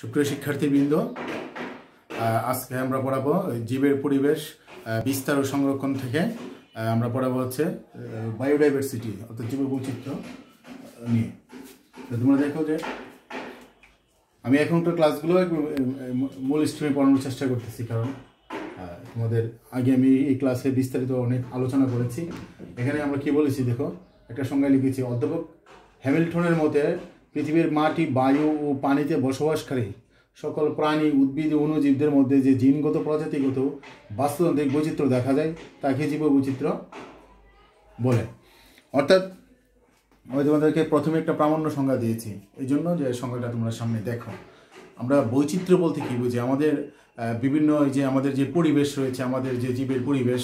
সুপ্রিয় শিক্ষার্থীবৃন্দ আজকে আমরা পড়াবো জীবের পরিবেশ বিস্তার ও সংরক্ষণ থেকে আমরা পড়াবো হচ্ছে বায়োডাইভার্সিটি অর্থাৎ জীব বৈচিত্র্য নিয়ে তো তোমরা দেখো যে আমি এখনকার ক্লাসগুলো মূল স্ট্রিমে পড়ানোর চেষ্টা করতেছি কারণ তোমাদের আগে আমি এই ক্লাসে বিস্তারিত অনেক আলোচনা করেছি এখানে আমরা কি বলেছি দেখো একটা সংজ্ঞায় লিখেছি অধ্যাপক হ্যামিল্টনের মতে পৃথিবীর মাটি বায়ু ও পানিতে বসবাসকারী সকল প্রাণী উদ্ভিদ অণুজীবদের মধ্যে যে জিনগত প্রজাতিগত বাস্তুতান্ত্রিক বৈচিত্র্য দেখা যায় তাকে জীব বৈচিত্র্য বলে অর্থাৎ আমি তোমাদেরকে প্রথমে একটা প্রামাণ্য সংজ্ঞা দিয়েছি এই জন্য যে সংজ্ঞাটা তোমরা সামনে দেখো আমরা বৈচিত্র্য বলতে কী বুঝি আমাদের বিভিন্ন যে আমাদের যে পরিবেশ রয়েছে আমাদের যে জীবের পরিবেশ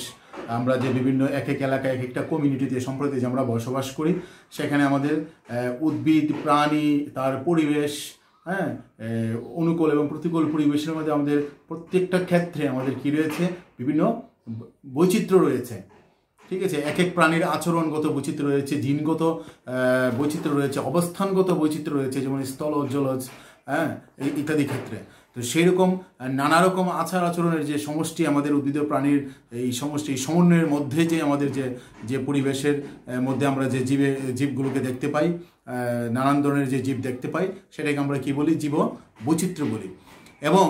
আমরা যে বিভিন্ন এক এক এলাকায় এক একটা কমিউনিটিতে সম্প্রতি যে আমরা বসবাস করি সেখানে আমাদের উদ্ভিদ প্রাণী তার পরিবেশ হ্যাঁ অনুকূল এবং প্রতিকূল পরিবেশের মধ্যে আমাদের প্রত্যেকটা ক্ষেত্রে আমাদের কী রয়েছে বিভিন্ন বৈচিত্র্য রয়েছে ঠিক আছে এক এক প্রাণীর আচরণগত বৈচিত্র্য রয়েছে জিনগত বৈচিত্র্য রয়েছে অবস্থানগত বৈচিত্র্য রয়েছে যেমন স্থল জলজ হ্যাঁ ইত্যাদি ক্ষেত্রে তো সেই রকম নানা রকম আচার আচরণের যে সমষ্টি আমাদের উদ্ভিদ প্রাণীর এই সমষ্টি এই সমন্বয়ের মধ্যে যে আমাদের যে যে পরিবেশের মধ্যে আমরা যে জীবে জীবগুলোকে দেখতে পাই নানান ধরনের যে জীব দেখতে পাই সেটাকে আমরা কি বলি জীব বৈচিত্র্য বলি এবং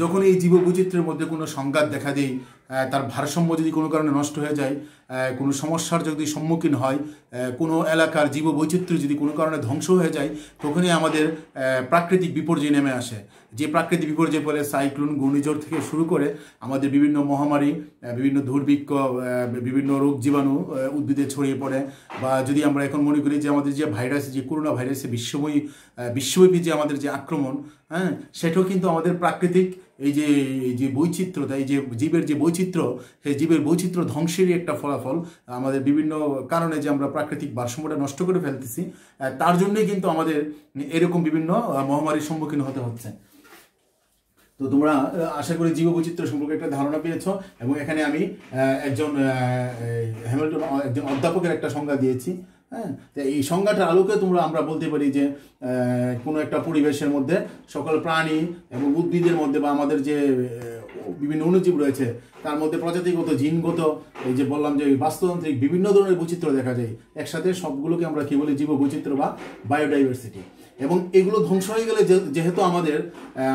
যখন এই জীব বৈচিত্র্যের মধ্যে কোনো সংঘাত দেখা দিই তার ভারসাম্য যদি কোনো কারণে নষ্ট হয়ে যায় কোনো সমস্যার যদি সম্মুখীন হয় কোনো এলাকার জীব বৈচিত্র্য যদি কোনো কারণে ধ্বংস হয়ে যায় তখনই আমাদের প্রাকৃতিক বিপর্যয় নেমে আসে যে প্রাকৃতিক বিপর্যয় ফলে সাইক্লোন ঘূর্ণিঝড় থেকে শুরু করে আমাদের বিভিন্ন মহামারী বিভিন্ন দুর্ভিক্ষ বিভিন্ন রোগ জীবাণু উদ্ভিদে ছড়িয়ে পড়ে বা যদি আমরা এখন মনে করি যে আমাদের যে ভাইরাস যে করোনা ভাইরাসে বিশ্বময়ী বিশ্বব্যাপী যে আমাদের যে আক্রমণ হ্যাঁ সেটাও কিন্তু আমাদের প্রাকৃতিক এই যে যে বৈচিত্র্যতা এই যে জীবের যে বৈচিত্র্য সেই জীবের বৈচিত্র্য ধ্বংসেরই একটা ফলাফল আমাদের বিভিন্ন কারণে যে আমরা প্রাকৃতিক ভারসাম্যটা নষ্ট করে ফেলতেছি তার জন্যই কিন্তু আমাদের এরকম বিভিন্ন মহামারীর সম্মুখীন হতে হচ্ছে তো তোমরা আশা করি বৈচিত্র্য সম্পর্কে একটা ধারণা পেয়েছ এবং এখানে আমি একজন হ্যামিল্টন একজন অধ্যাপকের একটা সংজ্ঞা দিয়েছি হ্যাঁ এই সংজ্ঞাটার আলোকে তোমরা আমরা বলতে পারি যে কোনো একটা পরিবেশের মধ্যে সকল প্রাণী এবং উদ্ভিদের মধ্যে বা আমাদের যে বিভিন্ন অনুজীব রয়েছে তার মধ্যে প্রজাতিগত জিনগত এই যে বললাম যে বাস্তুতান্ত্রিক বিভিন্ন ধরনের বৈচিত্র্য দেখা যায় একসাথে সবগুলোকে আমরা কী বলি জীব বৈচিত্র্য বা বায়োডাইভার্সিটি এবং এগুলো ধ্বংস হয়ে গেলে যেহেতু আমাদের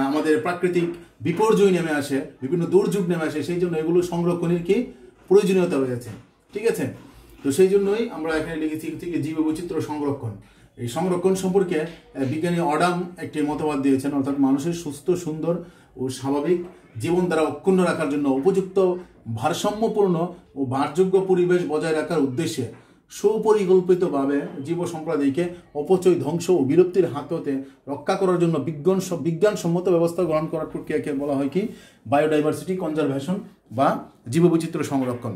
আমাদের প্রাকৃতিক বিপর্যয় নেমে আসে বিভিন্ন দুর্যোগ নেমে আসে সেই জন্য এগুলো সংরক্ষণের কি প্রয়োজনীয়তা রয়েছে ঠিক আছে তো সেই জন্যই আমরা এখানে লিখেছি থেকে জীব বৈচিত্র্য সংরক্ষণ এই সংরক্ষণ সম্পর্কে বিজ্ঞানী অডাম একটি মতবাদ দিয়েছেন অর্থাৎ মানুষের সুস্থ সুন্দর ও স্বাভাবিক জীবন দ্বারা অক্ষুণ্ণ রাখার জন্য উপযুক্ত ভারসাম্যপূর্ণ ও ভারযোগ্য পরিবেশ বজায় রাখার উদ্দেশ্যে সুপরিকল্পিতভাবে জীব সম্প্রদায়কে অপচয় ধ্বংস ও বিলুপ্তির হাত হতে রক্ষা করার জন্য বিজ্ঞান বিজ্ঞানসম্মত ব্যবস্থা গ্রহণ করার প্রক্রিয়াকে বলা হয় কি বায়োডাইভার্সিটি কনজারভেশন বা জীববৈচিত্র্য সংরক্ষণ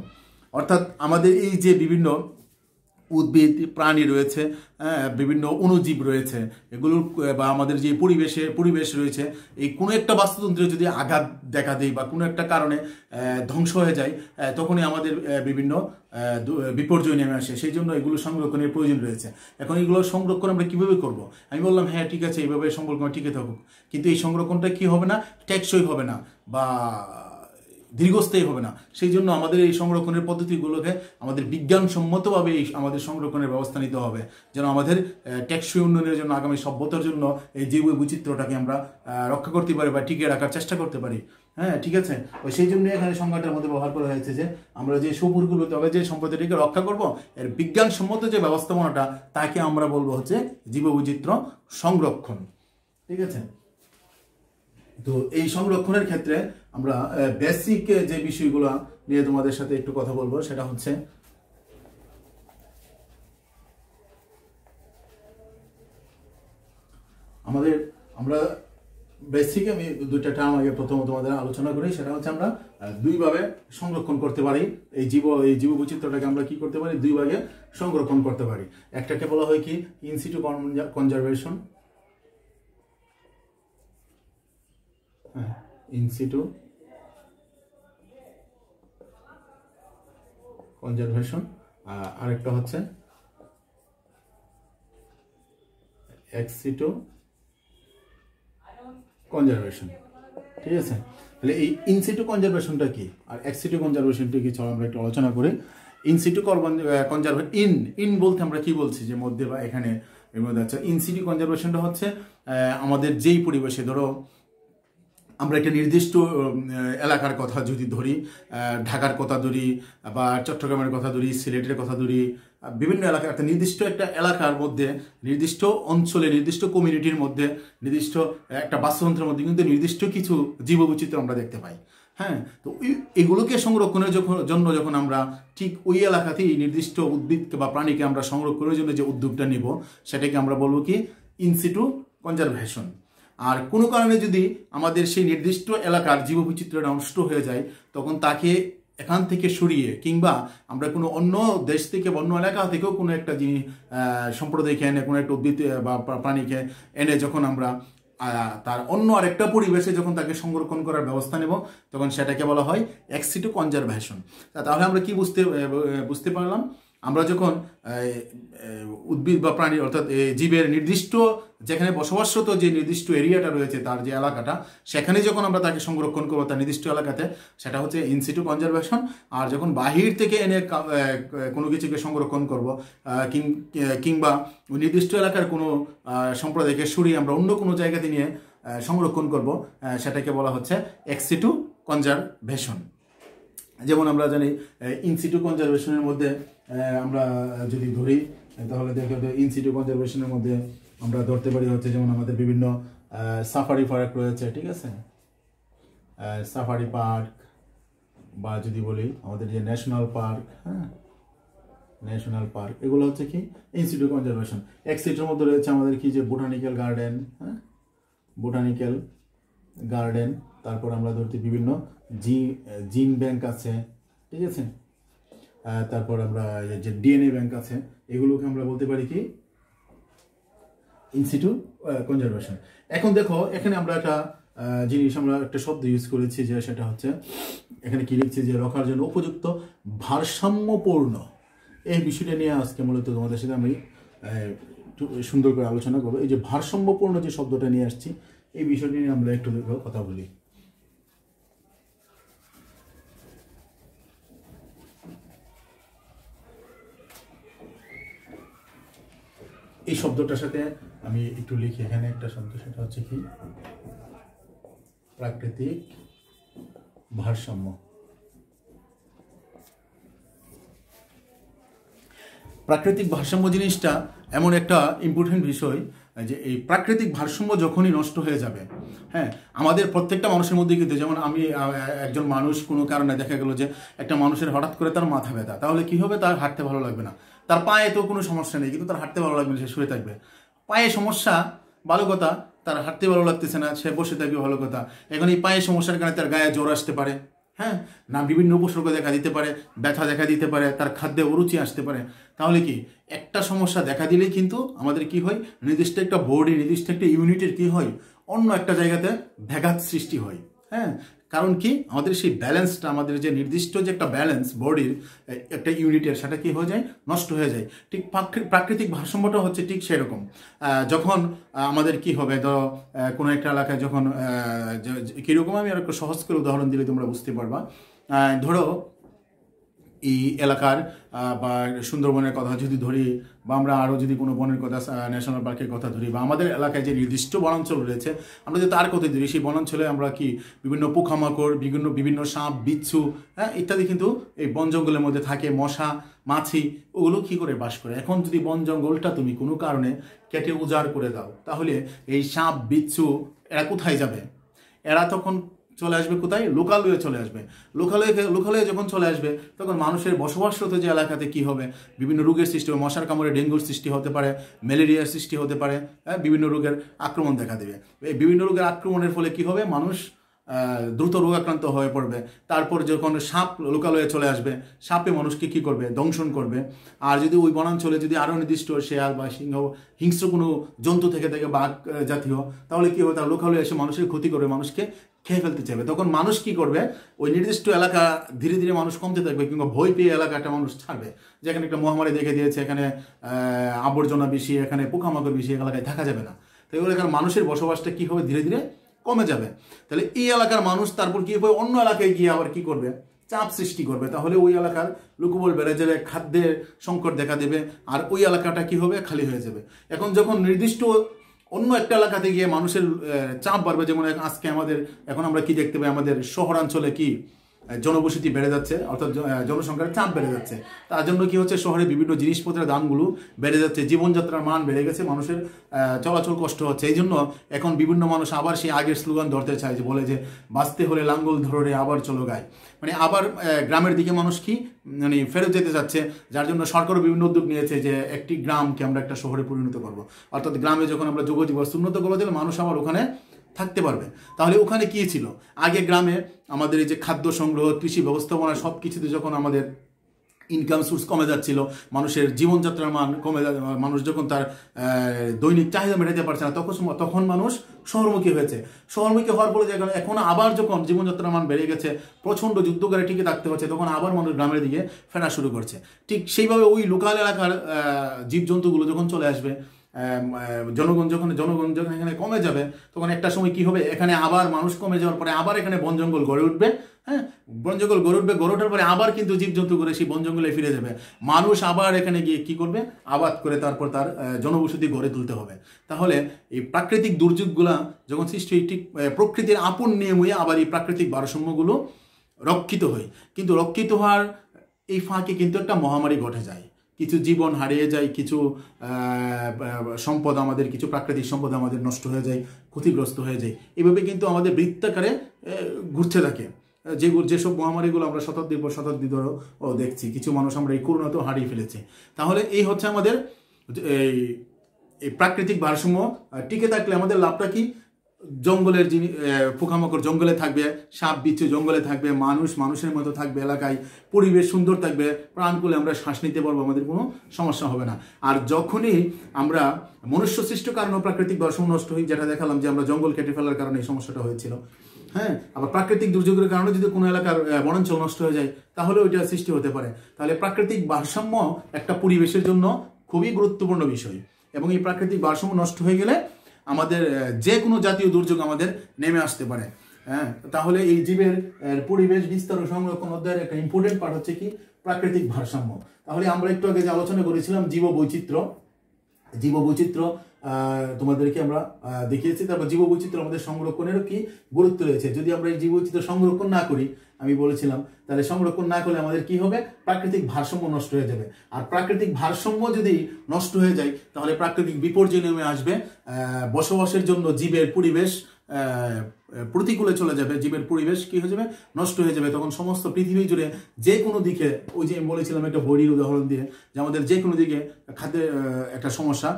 অর্থাৎ আমাদের এই যে বিভিন্ন উদ্ভিদ প্রাণী রয়েছে হ্যাঁ, বিভিন্ন অণুজীব রয়েছে এগুলোর বা আমাদের যে পরিবেশে পরিবেশ রয়েছে এই কোনো একটা বাস্তুতন্ত্রে যদি আঘাত দেখা দেয় বা কোনো একটা কারণে ধ্বংস হয়ে যায় তখনই আমাদের বিভিন্ন বিপর্যয় নেমে আসে সেই জন্য এগুলো সংরক্ষণের প্রয়োজন রয়েছে এখন এগুলো সংরক্ষণ আমরা কীভাবে করব আমি বললাম হ্যাঁ ঠিক আছে এইভাবে সংরক্ষণ টিকে থাকুক কিন্তু এই সংরক্ষণটা কি হবে না টেকসই হবে না বা দীর্ঘস্থায়ী হবে না সেই জন্য আমাদের এই সংরক্ষণের পদ্ধতিগুলোকে আমাদের বিজ্ঞানসম্মতভাবে এই আমাদের সংরক্ষণের ব্যবস্থা নিতে হবে যেন আমাদের ট্যাক্সই উন্নয়নের জন্য আগামী সভ্যতার জন্য এই জীব বৈচিত্র্যটাকে আমরা রক্ষা করতে পারি বা টিকিয়ে রাখার চেষ্টা করতে পারি হ্যাঁ ঠিক আছে ওই সেই জন্য এখানে সংজ্ঞাটার মধ্যে ব্যবহার করা হয়েছে যে আমরা যে সুপুরগুলো তবে যে সম্পদটিকে রক্ষা করব এর বিজ্ঞানসম্মত যে ব্যবস্থাপনাটা তাকে আমরা বলবো হচ্ছে জীববৈচিত্র্য সংরক্ষণ ঠিক আছে তো এই সংরক্ষণের ক্ষেত্রে আমরা বেসিক যে বিষয়গুলো নিয়ে তোমাদের সাথে একটু কথা বলবো সেটা হচ্ছে আমাদের আমরা বেসিক আমি দুইটা টার্ম আগে প্রথম তোমাদের আলোচনা করি সেটা হচ্ছে আমরা দুইভাবে সংরক্ষণ করতে পারি এই জীব এই জীববৈচিত্র্যটাকে আমরা কি করতে পারি দুই ভাগে সংরক্ষণ করতে পারি একটাকে বলা হয় কি in situ conservation in situ conservation uh, আরেকটা হচ্ছে এক্সিটো কনজারভেশন ঠিক আছে তাহলে এই ইনসিটু কনজারভেশনটা কি আর এক্সিটু কনজারভেশনটা কি চলো আমরা একটু আলোচনা করি ইনসিটু কনজারভে ইন ইন বলতে আমরা কি বলছি যে মধ্যে বা এখানে এর মধ্যে আচ্ছা ইনসিটু কনজারভেশনটা হচ্ছে uh, আমাদের যেই পরিবেশে ধরো আমরা একটা নির্দিষ্ট এলাকার কথা যদি ধরি ঢাকার কথা ধরি বা চট্টগ্রামের কথা ধরি সিলেটের কথা ধরি বিভিন্ন এলাকা একটা নির্দিষ্ট একটা এলাকার মধ্যে নির্দিষ্ট অঞ্চলে নির্দিষ্ট কমিউনিটির মধ্যে নির্দিষ্ট একটা বাস্তুতন্ত্রের মধ্যে কিন্তু নির্দিষ্ট কিছু জীববৈচিত্র্য আমরা দেখতে পাই হ্যাঁ তো এগুলোকে সংরক্ষণের যখন জন্য যখন আমরা ঠিক ওই এলাকাতেই নির্দিষ্ট উদ্ভিদকে বা প্রাণীকে আমরা সংরক্ষণের জন্য যে উদ্যোগটা নিব সেটাকে আমরা বলবো কি ইনসিটু কনজারভেশন আর কোনো কারণে যদি আমাদের সেই নির্দিষ্ট এলাকার জীববৈচিত্র্যটা নষ্ট হয়ে যায় তখন তাকে এখান থেকে সরিয়ে কিংবা আমরা কোনো অন্য দেশ থেকে অন্য এলাকা থেকেও কোনো একটা জিনিস সম্প্রদায়কে এনে কোনো একটা উদ্ভিদ বা প্রাণীকে এনে যখন আমরা তার অন্য আরেকটা পরিবেশে যখন তাকে সংরক্ষণ করার ব্যবস্থা নেব তখন সেটাকে বলা হয় এক্সিটু কনজারভেশন তাহলে আমরা কি বুঝতে বুঝতে পারলাম আমরা যখন উদ্ভিদ বা প্রাণী অর্থাৎ জীবের নির্দিষ্ট যেখানে বসবাসরত যে নির্দিষ্ট এরিয়াটা রয়েছে তার যে এলাকাটা সেখানে যখন আমরা তাকে সংরক্ষণ করবো তার নির্দিষ্ট এলাকাতে সেটা হচ্ছে ইনসিটু কনজারভেশন আর যখন বাহির থেকে এনে কোনো কিছুকে সংরক্ষণ করব কিংবা নির্দিষ্ট এলাকার কোনো সম্প্রদায়কে সরিয়ে আমরা অন্য কোনো জায়গাতে নিয়ে সংরক্ষণ করব সেটাকে বলা হচ্ছে এক্সিটু কনজারভেশন যেমন আমরা জানি ইনস্টিটিউ কনজারভেশনের মধ্যে আমরা যদি ধরি তাহলে দেখো ইনস্টিটিউ কনজারভেশনের মধ্যে আমরা ধরতে পারি হচ্ছে যেমন আমাদের বিভিন্ন সাফারি পার্ক রয়েছে ঠিক আছে সাফারি পার্ক বা যদি বলি আমাদের যে ন্যাশনাল পার্ক হ্যাঁ ন্যাশনাল পার্ক এগুলো হচ্ছে কি ইনস্টিটিউ কনজারভেশন এক্সিটের মধ্যে রয়েছে আমাদের কি যে বোটানিক্যাল গার্ডেন হ্যাঁ বোটানিক্যাল গার্ডেন তারপর আমরা ধরতে বিভিন্ন জিম জিম ব্যাংক আছে ঠিক আছে তারপর আমরা যে ডিএনএ ব্যাংক আছে এগুলোকে আমরা বলতে পারি কি ইনস্টিটিউট কনজারভেশন এখন দেখো এখানে আমরা একটা জিনিস আমরা একটা শব্দ ইউজ করেছি যে সেটা হচ্ছে এখানে কি লিখছি যে রখার জন্য উপযুক্ত ভারসাম্যপূর্ণ এই বিষয়টা নিয়ে আজকে মূলত তোমাদের সাথে আমি সুন্দর করে আলোচনা করবো এই যে ভারসাম্যপূর্ণ যে শব্দটা নিয়ে আসছি এই বিষয়টি নিয়ে আমরা একটু কথা বলি এই শব্দটার সাথে আমি একটু লিখি এখানে একটা শব্দ সেটা হচ্ছে কি প্রাকৃতিক ভারসাম্য প্রাকৃতিক ভারসাম্য জিনিসটা এমন একটা ইম্পর্টেন্ট বিষয় যে এই প্রাকৃতিক ভারসাম্য যখনই নষ্ট হয়ে যাবে হ্যাঁ আমাদের প্রত্যেকটা মানুষের মধ্যে কিন্তু যেমন আমি একজন মানুষ কোনো কারণে দেখা গেলো যে একটা মানুষের হঠাৎ করে তার মাথা ব্যথা তাহলে কি হবে তার হাঁটতে ভালো লাগবে না তার পায়ে তো কোনো সমস্যা নেই কিন্তু তার হাঁটতে ভালো লাগবে না সে শুয়ে থাকবে পায়ে সমস্যা ভালো কথা তার হাঁটতে ভালো লাগতেছে না সে বসে থাকবে ভালো কথা এখন এই পায়ে সমস্যার কারণে তার গায়ে জ্বর আসতে পারে হ্যাঁ না বিভিন্ন উপসর্গ দেখা দিতে পারে ব্যথা দেখা দিতে পারে তার খাদ্যে অরুচি আসতে পারে তাহলে কি একটা সমস্যা দেখা দিলেই কিন্তু আমাদের কি হয় নির্দিষ্ট একটা বোর্ডে নির্দিষ্ট একটা ইউনিটের কি হয় অন্য একটা জায়গাতে ব্যাঘাত সৃষ্টি হয় হ্যাঁ কারণ কি আমাদের সেই ব্যালেন্সটা আমাদের যে নির্দিষ্ট যে একটা ব্যালেন্স বডির একটা ইউনিটের সেটা কি হয়ে যায় নষ্ট হয়ে যায় ঠিক প্রাকৃতিক ভারসাম্যটা হচ্ছে ঠিক সেরকম যখন আমাদের কি হবে ধরো কোনো একটা এলাকায় যখন কীরকম আমি আর একটু সহজ করে উদাহরণ দিলে তোমরা বুঝতে পারবা ধরো এই এলাকার বা সুন্দরবনের কথা যদি ধরি বা আমরা আরও যদি কোনো বনের কথা ন্যাশনাল পার্কের কথা ধরি বা আমাদের এলাকায় যে নির্দিষ্ট বনাঞ্চল রয়েছে আমরা যদি তার কথা ধরি সেই বনাঞ্চলে আমরা কি বিভিন্ন পোকামাকড় বিভিন্ন বিভিন্ন সাপ বিচ্ছু হ্যাঁ ইত্যাদি কিন্তু এই বন জঙ্গলের মধ্যে থাকে মশা মাছি ওগুলো কী করে বাস করে এখন যদি বন জঙ্গলটা তুমি কোনো কারণে কেটে উজাড় করে দাও তাহলে এই সাপ বিচ্ছু এরা কোথায় যাবে এরা তখন চলে আসবে কোথায় লোকালয়ে চলে আসবে লোকালয়ে লোকালয়ে যখন চলে আসবে তখন মানুষের বসবাসরত যে এলাকাতে কি হবে বিভিন্ন রোগের সৃষ্টি হবে মশার কামড়ে ডেঙ্গুর সৃষ্টি হতে পারে ম্যালেরিয়ার সৃষ্টি হতে পারে হ্যাঁ বিভিন্ন রোগের আক্রমণ দেখা দেবে এই বিভিন্ন রোগের আক্রমণের ফলে কি হবে মানুষ দ্রুত রোগাক্রান্ত হয়ে পড়বে তারপর যখন সাপ লোকালয়ে চলে আসবে সাপে মানুষকে কী করবে দংশন করবে আর যদি ওই বনাঞ্চলে যদি আরও নির্দিষ্ট শেয়াল বা সিংহ হিংস্র কোনো জন্তু থেকে থাকে বাঘ জাতীয় তাহলে কী হবে তার লোকালয়ে এসে মানুষের ক্ষতি করবে মানুষকে খেয়ে ফেলতে চাইবে তখন মানুষ কি করবে ওই নির্দিষ্ট এলাকা ধীরে ধীরে মানুষ কমতে থাকবে কিংবা ভয় পেয়ে এলাকাটা মানুষ ছাড়বে যেখানে একটা মহামারী দেখে দিয়েছে এখানে আবর্জনা বেশি এখানে পোকামাকড় বেশি এলাকায় দেখা যাবে না তো এগুলো এখানে মানুষের বসবাসটা কী হবে ধীরে ধীরে কমে যাবে তাহলে এই এলাকার মানুষ তারপর কী হবে অন্য এলাকায় গিয়ে আবার কি করবে চাপ সৃষ্টি করবে তাহলে ওই এলাকার লুকুবল বেড়ে যাবে খাদ্যের সংকট দেখা দেবে আর ওই এলাকাটা কি হবে খালি হয়ে যাবে এখন যখন নির্দিষ্ট অন্য একটা এলাকাতে গিয়ে মানুষের চাপ বাড়বে যেমন আজকে আমাদের এখন আমরা কি দেখতে পাই আমাদের শহরাঞ্চলে কি জনবসতি বেড়ে যাচ্ছে অর্থাৎ জনসংখ্যার চাপ বেড়ে যাচ্ছে তার জন্য কি হচ্ছে শহরে বিভিন্ন জিনিসপত্রের দামগুলো বেড়ে যাচ্ছে জীবনযাত্রার মান বেড়ে গেছে মানুষের চলাচল কষ্ট হচ্ছে এই জন্য এখন বিভিন্ন মানুষ আবার সেই আগের স্লোগান ধরতে চায় যে বলে যে বাঁচতে হলে লাঙ্গল ধরে আবার চলো গায় মানে আবার গ্রামের দিকে মানুষ কি মানে ফেরত যেতে চাচ্ছে যার জন্য সরকারও বিভিন্ন উদ্যোগ নিয়েছে যে একটি গ্রামকে আমরা একটা শহরে পরিণত করবো অর্থাৎ গ্রামে যখন আমরা যোগ দিবস উন্নত করবো তাহলে মানুষ আবার ওখানে থাকতে পারবে তাহলে ওখানে কী ছিল আগে গ্রামে আমাদের এই যে খাদ্য সংগ্রহ কৃষি ব্যবস্থাপনা সব কিছুতে যখন আমাদের ইনকাম সোর্স কমে যাচ্ছিল মানুষের জীবনযাত্রার মান কমে মানুষ যখন তার দৈনিক চাহিদা মেটাতে পারছে না তখন তখন মানুষ শহরমুখী হয়েছে শহরমুখী হওয়ার ফলে যখন এখন আবার যখন জীবনযাত্রার মান বেড়ে গেছে প্রচণ্ড যুদ্ধ করে টিকে থাকতে হচ্ছে তখন আবার মানুষ গ্রামের দিকে ফেরা শুরু করছে ঠিক সেইভাবে ওই লোকাল এলাকার জীবজন্তুগুলো যখন চলে আসবে জনগণ যখন জনগণ যখন এখানে কমে যাবে তখন একটা সময় কি হবে এখানে আবার মানুষ কমে যাওয়ার পরে আবার এখানে বন জঙ্গল গড়ে উঠবে হ্যাঁ বন জঙ্গল গড়ে উঠবে গড়ে ওঠার পরে আবার কিন্তু জীবজন্তু করে সেই বন জঙ্গলে ফিরে যাবে মানুষ আবার এখানে গিয়ে কি করবে আবাদ করে তারপর তার জনবসতি গড়ে তুলতে হবে তাহলে এই প্রাকৃতিক দুর্যোগগুলা যখন সৃষ্টি ঠিক প্রকৃতির আপন হয়ে আবার এই প্রাকৃতিক ভারসাম্যগুলো রক্ষিত হয় কিন্তু রক্ষিত হওয়ার এই ফাঁকে কিন্তু একটা মহামারী ঘটে যায় কিছু জীবন হারিয়ে যায় কিছু সম্পদ আমাদের কিছু প্রাকৃতিক সম্পদ আমাদের নষ্ট হয়ে যায় ক্ষতিগ্রস্ত হয়ে যায় এভাবে কিন্তু আমাদের বৃত্তাকারে ঘুরতে থাকে যে যেসব মহামারীগুলো আমরা শতাব্দীর পর শতাব্দী ধরো দেখছি কিছু মানুষ আমরা এই করোনাতেও হারিয়ে ফেলেছি তাহলে এই হচ্ছে আমাদের এই এই প্রাকৃতিক ভারসাম্য টিকে থাকলে আমাদের লাভটা কি জঙ্গলের যিনি পোকামাকড় জঙ্গলে থাকবে সাপ বিচ্ছু জঙ্গলে থাকবে মানুষ মানুষের মতো থাকবে এলাকায় পরিবেশ সুন্দর থাকবে প্রাণকুলে আমরা শ্বাস নিতে পারবো আমাদের কোনো সমস্যা হবে না আর যখনই আমরা মনুষ্য সৃষ্ট কারণে প্রাকৃতিক বর্ষণ নষ্ট হই যেটা দেখালাম যে আমরা জঙ্গল কেটে ফেলার কারণে এই সমস্যাটা হয়েছিল হ্যাঁ আবার প্রাকৃতিক দুর্যোগের কারণে যদি কোনো এলাকার বনাঞ্চল নষ্ট হয়ে যায় তাহলে ওইটা সৃষ্টি হতে পারে তাহলে প্রাকৃতিক ভারসাম্য একটা পরিবেশের জন্য খুবই গুরুত্বপূর্ণ বিষয় এবং এই প্রাকৃতিক ভারসাম্য নষ্ট হয়ে গেলে আমাদের যে কোনো জাতীয় দুর্যোগ আমাদের নেমে আসতে পারে হ্যাঁ তাহলে এই জীবের পরিবেশ বিস্তার ও সংরক্ষণ অধ্যায়ের একটা ইম্পর্টেন্ট পার্ট হচ্ছে কি প্রাকৃতিক ভারসাম্য তাহলে আমরা একটু আগে যে আলোচনা করেছিলাম জীব বৈচিত্র জীব বৈচিত্র তোমাদেরকে আমরা দেখিয়েছি তারপর জীব বৈচিত্র আমাদের সংরক্ষণেরও কি গুরুত্ব রয়েছে যদি আমরা এই জীব বৈচিত্র সংরক্ষণ না করি আমি বলেছিলাম তাহলে সংরক্ষণ না করলে আমাদের কি হবে প্রাকৃতিক ভারসাম্য নষ্ট হয়ে যাবে আর প্রাকৃতিক ভারসাম্য যদি নষ্ট হয়ে যায় তাহলে প্রাকৃতিক বিপর্যয় নেমে আসবে বসবাসের জন্য জীবের পরিবেশ প্রতিকূলে চলে যাবে জীবের পরিবেশ কি হয়ে যাবে নষ্ট হয়ে যাবে তখন সমস্ত পৃথিবী জুড়ে যে কোনো দিকে ওই যে আমি বলেছিলাম একটা হরির উদাহরণ দিয়ে যে আমাদের যে কোনো দিকে খাদ্যের একটা সমস্যা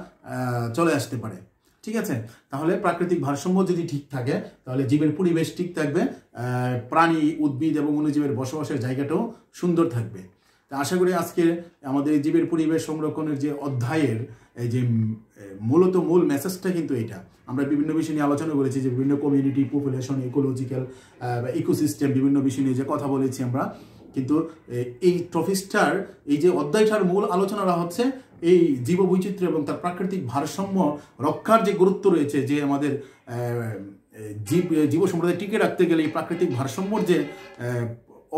চলে আসতে পারে ঠিক আছে তাহলে প্রাকৃতিক ভারসাম্য যদি ঠিক থাকে তাহলে জীবের পরিবেশ ঠিক থাকবে প্রাণী উদ্ভিদ এবং অনুজীবের বসবাসের জায়গাটাও সুন্দর থাকবে তা আশা করি আজকে আমাদের জীবের পরিবেশ সংরক্ষণের যে অধ্যায়ের যে মূলত মূল মেসেজটা কিন্তু এটা আমরা বিভিন্ন বিষয় নিয়ে আলোচনা করেছি যে বিভিন্ন কমিউনিটি পপুলেশন ইকোলজিক্যাল বা ইকোসিস্টেম বিভিন্ন বিষয় নিয়ে যে কথা বলেছি আমরা কিন্তু এই ট্রফিস্টার এই যে অধ্যায়টার মূল আলোচনাটা হচ্ছে এই জীববৈচিত্র্য এবং তার প্রাকৃতিক ভারসাম্য রক্ষার যে গুরুত্ব রয়েছে যে আমাদের জীব জীব সম্প্রদায় টিকে রাখতে গেলে এই প্রাকৃতিক ভারসাম্যর যে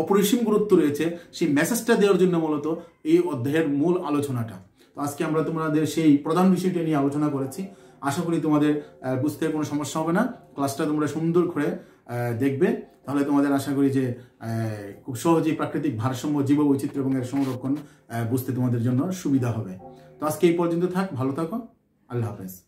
অপরিসীম গুরুত্ব রয়েছে সেই মেসেজটা দেওয়ার জন্য মূলত এই অধ্যায়ের মূল আলোচনাটা তো আজকে আমরা তোমাদের সেই প্রধান বিষয়টা নিয়ে আলোচনা করেছি আশা করি তোমাদের বুঝতে কোনো সমস্যা হবে না ক্লাসটা তোমরা সুন্দর করে দেখবে তাহলে তোমাদের আশা করি যে খুব সহজেই প্রাকৃতিক ভারসাম্য জীব বৈচিত্র্য এবং এর সংরক্ষণ বুঝতে তোমাদের জন্য সুবিধা হবে তো আজকে এই পর্যন্ত থাক ভালো থাকো আল্লাহ হাফেজ